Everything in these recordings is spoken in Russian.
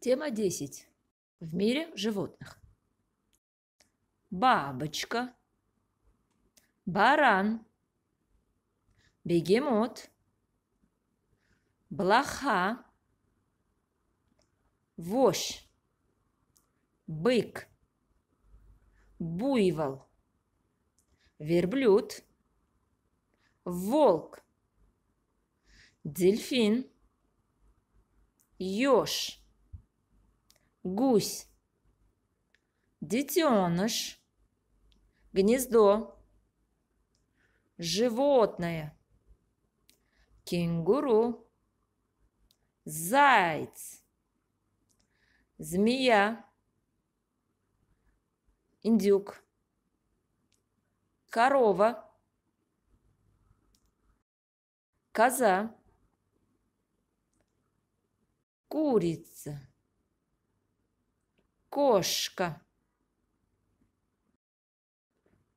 Тема 10. В мире животных. Бабочка. Баран. Бегемот. Блоха. Вошь. Бык. Буйвол. Верблюд. Волк. Дельфин. Ёж гусь, детеныш, гнездо, животное, кенгуру, заяц, змея, индюк, корова, коза, курица. Кошка.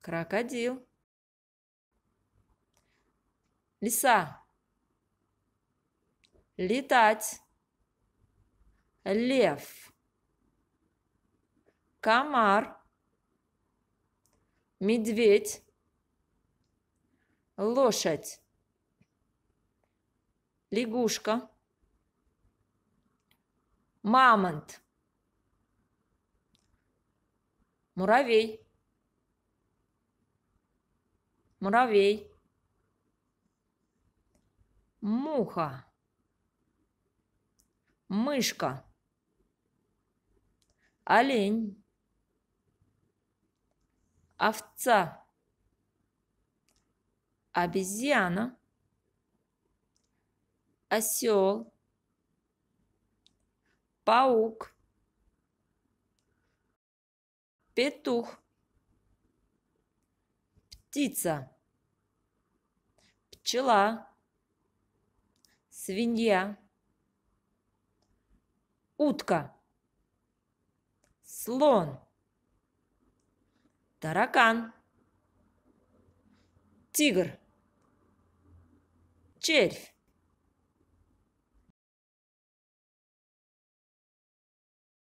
Крокодил. Лиса. Летать. Лев. Комар. Медведь. Лошадь. Лягушка. Мамонт. Муравей. Муравей. Муха. Мышка. Олень. Овца. Обезьяна. Осел. Паук Петух. Птица. Пчела. Свинья. Утка. Слон. Таракан. Тигр. Червь.